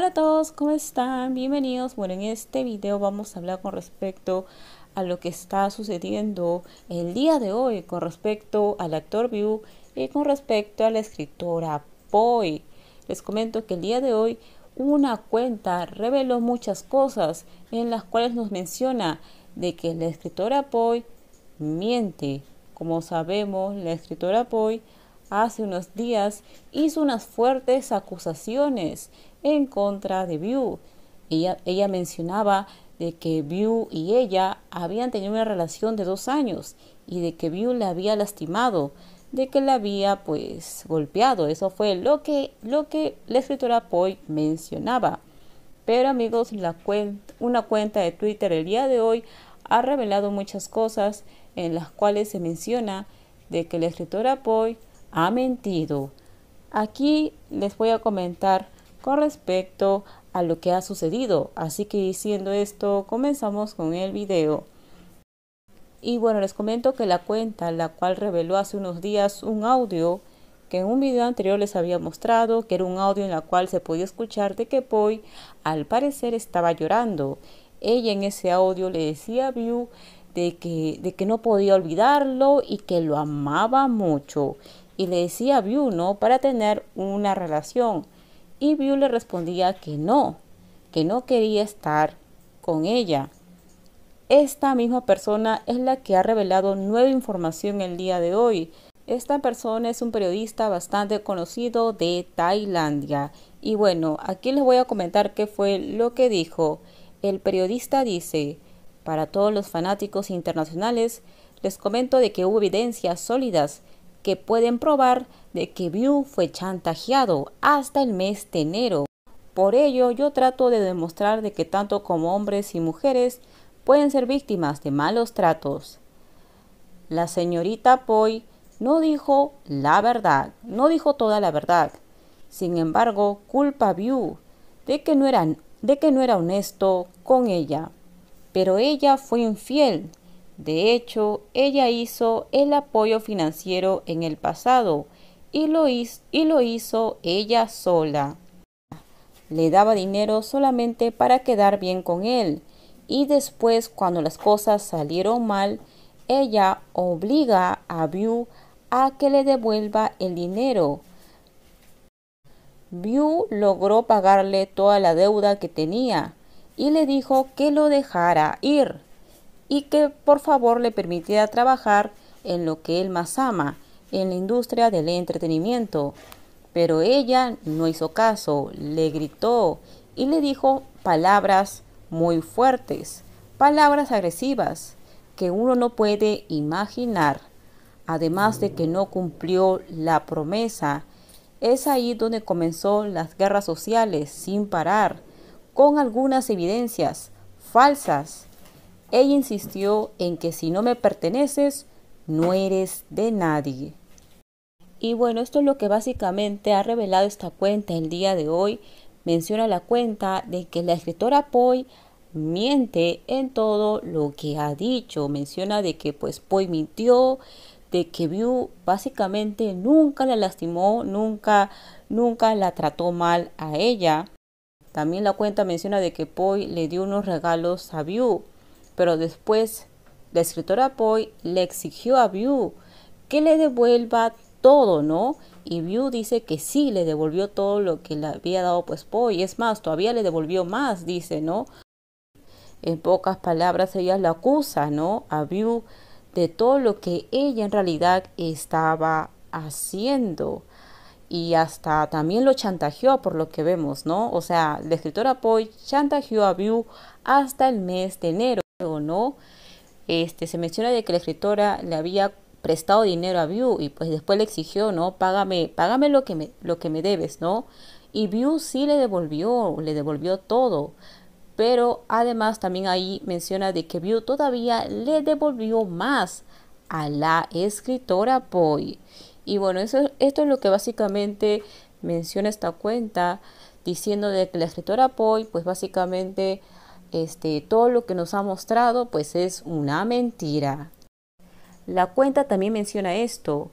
Hola a todos, ¿cómo están? Bienvenidos. Bueno, en este video vamos a hablar con respecto a lo que está sucediendo el día de hoy con respecto al actor View y con respecto a la escritora Poi. Les comento que el día de hoy una cuenta reveló muchas cosas en las cuales nos menciona de que la escritora Poi miente. Como sabemos, la escritora Poi hace unos días hizo unas fuertes acusaciones en contra de View. Ella, ella mencionaba de que View y ella habían tenido una relación de dos años y de que View la había lastimado, de que la había pues golpeado. Eso fue lo que, lo que la escritora Poi mencionaba. Pero amigos, una cuenta de Twitter el día de hoy ha revelado muchas cosas en las cuales se menciona de que la escritora Poi ha mentido. Aquí les voy a comentar con respecto a lo que ha sucedido. Así que diciendo esto, comenzamos con el video. Y bueno, les comento que la cuenta, la cual reveló hace unos días un audio que en un video anterior les había mostrado, que era un audio en la cual se podía escuchar de que Poi al parecer estaba llorando. Ella en ese audio le decía a View de que, de que no podía olvidarlo y que lo amaba mucho y le decía a Viu no para tener una relación. Y Viu le respondía que no, que no quería estar con ella. Esta misma persona es la que ha revelado nueva información el día de hoy. Esta persona es un periodista bastante conocido de Tailandia. Y bueno, aquí les voy a comentar qué fue lo que dijo. El periodista dice, para todos los fanáticos internacionales, les comento de que hubo evidencias sólidas que pueden probar de que View fue chantajeado hasta el mes de enero. Por ello, yo trato de demostrar de que tanto como hombres y mujeres pueden ser víctimas de malos tratos. La señorita Poi no dijo la verdad, no dijo toda la verdad. Sin embargo, culpa a View de que no de que no era honesto con ella. Pero ella fue infiel de hecho, ella hizo el apoyo financiero en el pasado y lo, hizo, ella sola. Le daba dinero solamente para quedar bien con él y después cuando las cosas salieron mal, ella obliga a View a que le devuelva el dinero. View logró pagarle toda la deuda que tenía y le dijo que lo dejara ir y que por favor le permitiera trabajar en lo que él más ama, en la industria del entretenimiento. Pero ella no hizo caso, le gritó y le dijo palabras muy fuertes, palabras agresivas que uno no puede imaginar, además de que no cumplió la promesa. Es ahí donde comenzó las guerras sociales sin parar, con algunas evidencias falsas ella insistió en que si no me perteneces, no eres de nadie. Y bueno, esto es lo que básicamente ha revelado esta cuenta el día de hoy. Menciona la cuenta de que la escritora Poi miente en todo lo que ha dicho. Menciona de que pues Poi mintió, de que Viu básicamente nunca la lastimó, nunca, nunca la trató mal a ella. También la cuenta menciona de que Poi le dio unos regalos a Viu pero después la escritora Poy le exigió a view que le devuelva todo, ¿no? Y view dice que sí, le devolvió todo lo que le había dado pues Poe, es más, todavía le devolvió más, dice, ¿no? En pocas palabras, ella la acusa, ¿no? A view de todo lo que ella en realidad estaba haciendo. Y hasta también lo chantajeó por lo que vemos, ¿no? O sea, la escritora Poy chantajeó a view hasta el mes de enero no. Este, se menciona de que la escritora le había prestado dinero a View y pues después le exigió, ¿no? Págame, págame lo que me, lo que me debes, ¿no? Y View sí le devolvió, le devolvió todo. Pero además también ahí menciona de que View todavía le devolvió más a la escritora poi Y bueno, eso, esto es lo que básicamente menciona esta cuenta diciendo de que la escritora Poi pues básicamente este, todo lo que nos ha mostrado pues es una mentira. La cuenta también menciona esto.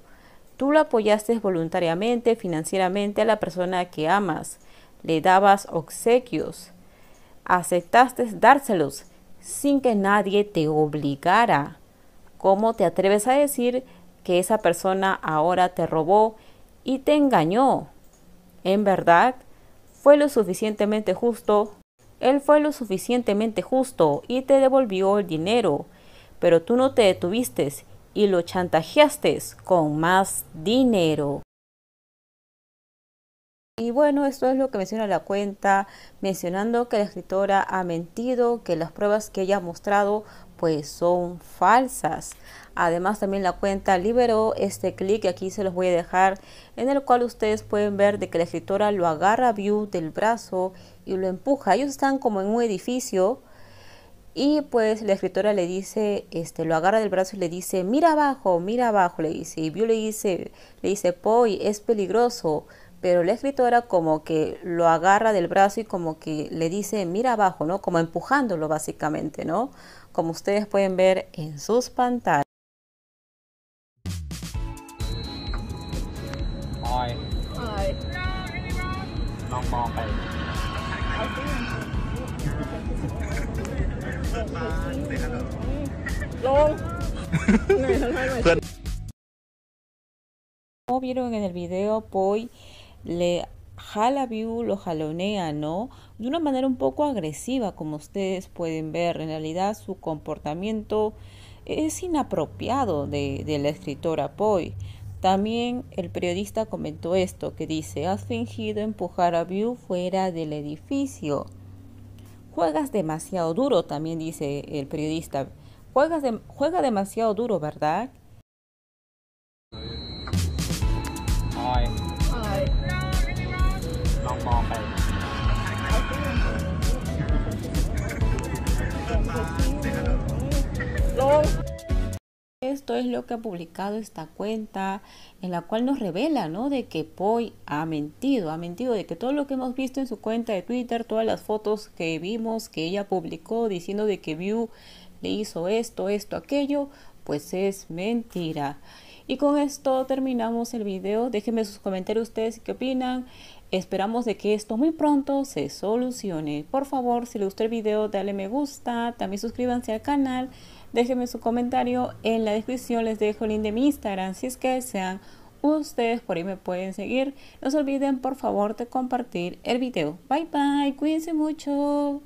Tú lo apoyaste voluntariamente, financieramente a la persona que amas. Le dabas obsequios. Aceptaste dárselos sin que nadie te obligara. ¿Cómo te atreves a decir que esa persona ahora te robó y te engañó? En verdad, fue lo suficientemente justo él fue lo suficientemente justo y te devolvió el dinero, pero tú no te detuviste y lo chantajeaste con más dinero. Y bueno, esto es lo que menciona la cuenta, mencionando que la escritora ha mentido, que las pruebas que ella ha mostrado pues son falsas. Además también la cuenta liberó este clic aquí se los voy a dejar, en el cual ustedes pueden ver de que la escritora lo agarra a View del brazo y lo empuja. Ellos están como en un edificio y pues la escritora le dice, este, lo agarra del brazo y le dice, mira abajo, mira abajo, le dice. Y View le dice, le dice, Poi, es peligroso pero la escritora como que lo agarra del brazo y como que le dice, mira abajo, ¿no? Como empujándolo básicamente, ¿no? Como ustedes pueden ver en sus pantallas. Como vieron en el video, Poi le jala view, lo jalonea, ¿no? De una manera un poco agresiva, como ustedes pueden ver. En realidad su comportamiento es inapropiado de, la escritora Poi. También el periodista comentó esto, que dice, has fingido empujar a View fuera del edificio. Juegas demasiado duro, también dice el periodista. Juegas juega demasiado duro, ¿verdad? es lo que ha publicado esta cuenta, en la cual nos revela, ¿no? De que Poi ha mentido, ha mentido, de que todo lo que hemos visto en su cuenta de Twitter, todas las fotos que vimos que ella publicó diciendo de que View le hizo esto, esto, aquello, pues es mentira. Y con esto terminamos el video. Déjenme sus comentarios ustedes qué opinan. Esperamos de que esto muy pronto se solucione. Por favor, si le gustó el video, dale me gusta, también suscríbanse al canal, déjenme su comentario. En la descripción les dejo el link de mi Instagram, si es que sean ustedes por ahí me pueden seguir. No se olviden por favor de compartir el video. Bye bye, cuídense mucho.